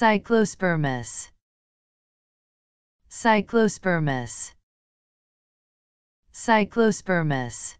Cyclospermus Cyclospermus Cyclospermus